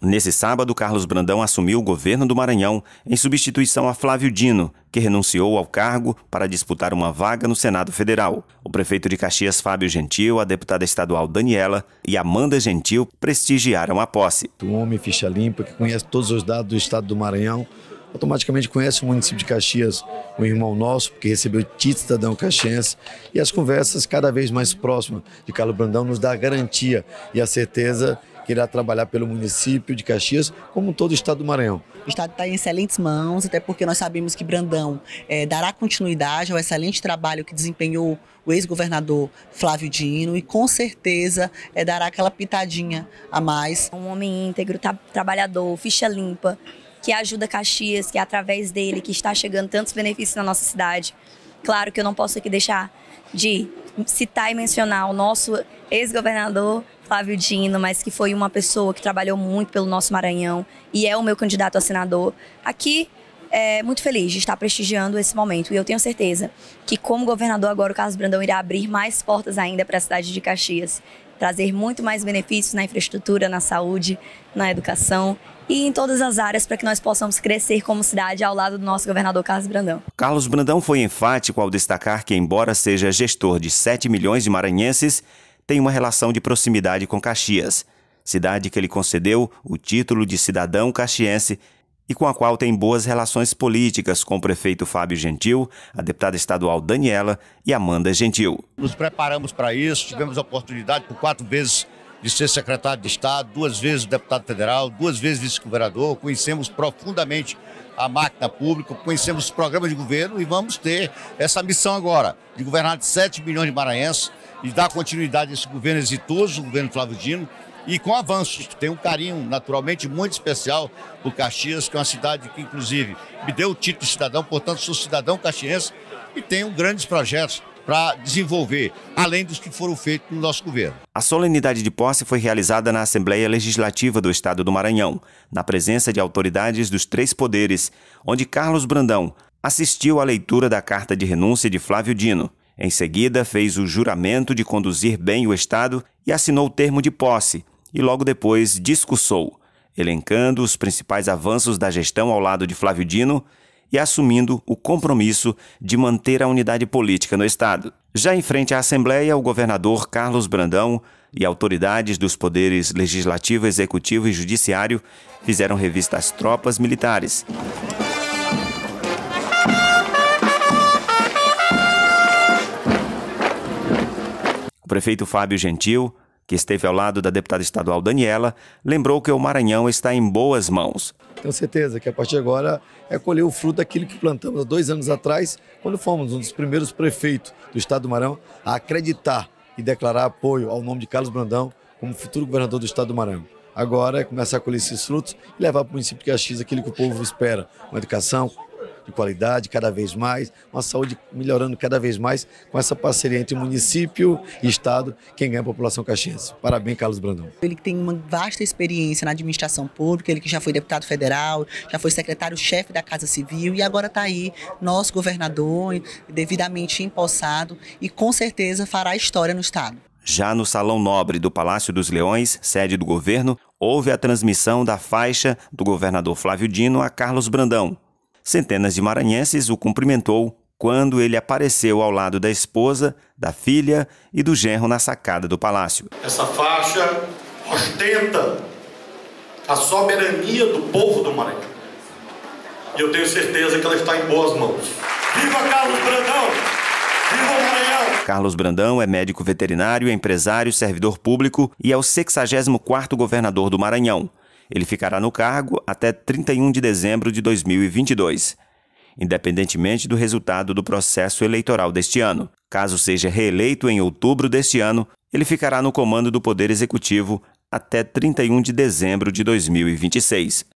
Nesse sábado, Carlos Brandão assumiu o governo do Maranhão em substituição a Flávio Dino, que renunciou ao cargo para disputar uma vaga no Senado Federal. O prefeito de Caxias, Fábio Gentil, a deputada estadual Daniela e Amanda Gentil prestigiaram a posse. Um homem ficha limpa que conhece todos os dados do estado do Maranhão, automaticamente conhece o município de Caxias, um irmão nosso, porque recebeu o título cidadão caxiense, e as conversas cada vez mais próximas de Carlos Brandão nos dá a garantia e a certeza que irá trabalhar pelo município de Caxias, como todo o estado do Maranhão. O estado está em excelentes mãos, até porque nós sabemos que Brandão é, dará continuidade ao excelente trabalho que desempenhou o ex-governador Flávio Dino e com certeza é, dará aquela pitadinha a mais. Um homem íntegro, trabalhador, ficha limpa, que ajuda Caxias, que é através dele que está chegando tantos benefícios na nossa cidade. Claro que eu não posso aqui deixar de citar e mencionar o nosso ex-governador Flávio Dino, mas que foi uma pessoa que trabalhou muito pelo nosso Maranhão e é o meu candidato a senador. Aqui, é, muito feliz de estar prestigiando esse momento e eu tenho certeza que, como governador, agora o Carlos Brandão irá abrir mais portas ainda para a cidade de Caxias, trazer muito mais benefícios na infraestrutura, na saúde, na educação e em todas as áreas para que nós possamos crescer como cidade ao lado do nosso governador Carlos Brandão. Carlos Brandão foi enfático ao destacar que, embora seja gestor de 7 milhões de maranhenses, tem uma relação de proximidade com Caxias, cidade que ele concedeu o título de cidadão caxiense e com a qual tem boas relações políticas com o prefeito Fábio Gentil, a deputada estadual Daniela e Amanda Gentil. Nos preparamos para isso, tivemos a oportunidade por quatro vezes de ser secretário de Estado, duas vezes deputado federal, duas vezes vice-governador, conhecemos profundamente a máquina pública, conhecemos os programas de governo e vamos ter essa missão agora de governar de 7 milhões de maranhenses, e dar continuidade a esse governo exitoso, o governo Flávio Dino, e com avanços. Tenho um carinho, naturalmente, muito especial por Caxias, que é uma cidade que, inclusive, me deu o título de cidadão, portanto, sou cidadão caxiense e tenho grandes projetos para desenvolver, além dos que foram feitos no nosso governo. A solenidade de posse foi realizada na Assembleia Legislativa do Estado do Maranhão, na presença de autoridades dos três poderes, onde Carlos Brandão assistiu à leitura da carta de renúncia de Flávio Dino. Em seguida, fez o juramento de conduzir bem o Estado e assinou o termo de posse, e logo depois discursou, elencando os principais avanços da gestão ao lado de Flávio Dino e assumindo o compromisso de manter a unidade política no Estado. Já em frente à Assembleia, o governador Carlos Brandão e autoridades dos poderes legislativo, executivo e judiciário fizeram revista às tropas militares. prefeito Fábio Gentil, que esteve ao lado da deputada estadual Daniela, lembrou que o Maranhão está em boas mãos. Tenho certeza que a partir de agora é colher o fruto daquilo que plantamos há dois anos atrás, quando fomos um dos primeiros prefeitos do estado do Maranhão a acreditar e declarar apoio ao nome de Carlos Brandão como futuro governador do estado do Maranhão. Agora é começar a colher esses frutos e levar para o município de Caxias aquilo que o povo espera: uma educação, de qualidade cada vez mais, uma saúde melhorando cada vez mais com essa parceria entre município e Estado, quem ganha a população caxiense. Parabéns, Carlos Brandão. Ele tem uma vasta experiência na administração pública, ele que já foi deputado federal, já foi secretário-chefe da Casa Civil e agora está aí nosso governador, devidamente empossado e com certeza fará história no Estado. Já no Salão Nobre do Palácio dos Leões, sede do governo, houve a transmissão da faixa do governador Flávio Dino a Carlos Brandão, Centenas de maranhenses o cumprimentou quando ele apareceu ao lado da esposa, da filha e do genro na sacada do palácio. Essa faixa ostenta a soberania do povo do Maranhão. E eu tenho certeza que ela está em boas mãos. Viva Carlos Brandão! Viva o Maranhão! Carlos Brandão é médico veterinário, empresário, servidor público e é o 64º governador do Maranhão. Ele ficará no cargo até 31 de dezembro de 2022, independentemente do resultado do processo eleitoral deste ano. Caso seja reeleito em outubro deste ano, ele ficará no comando do Poder Executivo até 31 de dezembro de 2026.